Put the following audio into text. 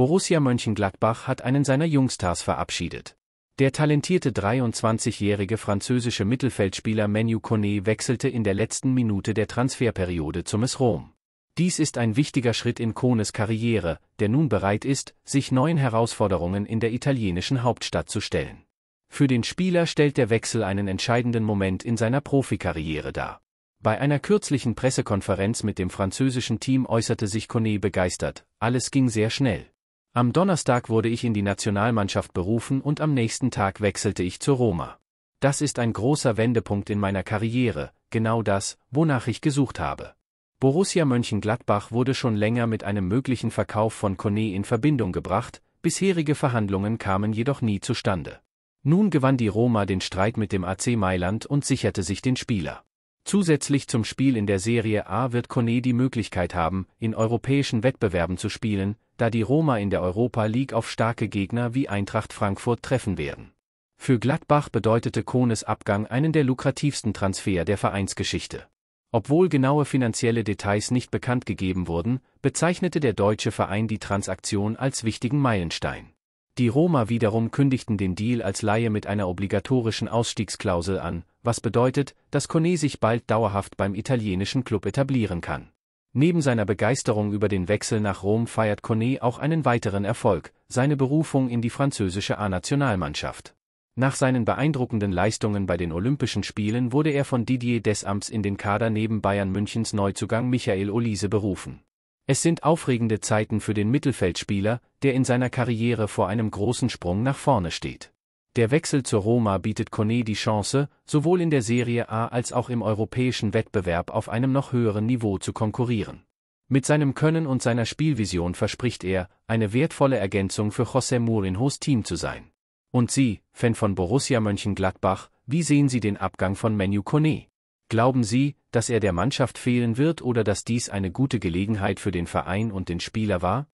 Borussia Mönchengladbach hat einen seiner Jungstars verabschiedet. Der talentierte 23-jährige französische Mittelfeldspieler Menu Kone wechselte in der letzten Minute der Transferperiode zum S Rom. Dies ist ein wichtiger Schritt in Kones Karriere, der nun bereit ist, sich neuen Herausforderungen in der italienischen Hauptstadt zu stellen. Für den Spieler stellt der Wechsel einen entscheidenden Moment in seiner Profikarriere dar. Bei einer kürzlichen Pressekonferenz mit dem französischen Team äußerte sich Kone begeistert, alles ging sehr schnell. Am Donnerstag wurde ich in die Nationalmannschaft berufen und am nächsten Tag wechselte ich zur Roma. Das ist ein großer Wendepunkt in meiner Karriere, genau das, wonach ich gesucht habe. Borussia Mönchengladbach wurde schon länger mit einem möglichen Verkauf von Kone in Verbindung gebracht, bisherige Verhandlungen kamen jedoch nie zustande. Nun gewann die Roma den Streit mit dem AC Mailand und sicherte sich den Spieler. Zusätzlich zum Spiel in der Serie A wird Kone die Möglichkeit haben, in europäischen Wettbewerben zu spielen, da die Roma in der Europa League auf starke Gegner wie Eintracht Frankfurt treffen werden. Für Gladbach bedeutete Kohnes Abgang einen der lukrativsten Transfer der Vereinsgeschichte. Obwohl genaue finanzielle Details nicht bekannt gegeben wurden, bezeichnete der deutsche Verein die Transaktion als wichtigen Meilenstein. Die Roma wiederum kündigten den Deal als Laie mit einer obligatorischen Ausstiegsklausel an, was bedeutet, dass Kone sich bald dauerhaft beim italienischen Club etablieren kann. Neben seiner Begeisterung über den Wechsel nach Rom feiert Kone auch einen weiteren Erfolg, seine Berufung in die französische A-Nationalmannschaft. Nach seinen beeindruckenden Leistungen bei den Olympischen Spielen wurde er von Didier Desamps in den Kader neben Bayern Münchens Neuzugang Michael Olise berufen. Es sind aufregende Zeiten für den Mittelfeldspieler, der in seiner Karriere vor einem großen Sprung nach vorne steht. Der Wechsel zur Roma bietet Kone die Chance, sowohl in der Serie A als auch im europäischen Wettbewerb auf einem noch höheren Niveau zu konkurrieren. Mit seinem Können und seiner Spielvision verspricht er, eine wertvolle Ergänzung für José Mourinhos Team zu sein. Und Sie, Fan von Borussia Mönchengladbach, wie sehen Sie den Abgang von Menu Kone? Glauben Sie, dass er der Mannschaft fehlen wird oder dass dies eine gute Gelegenheit für den Verein und den Spieler war?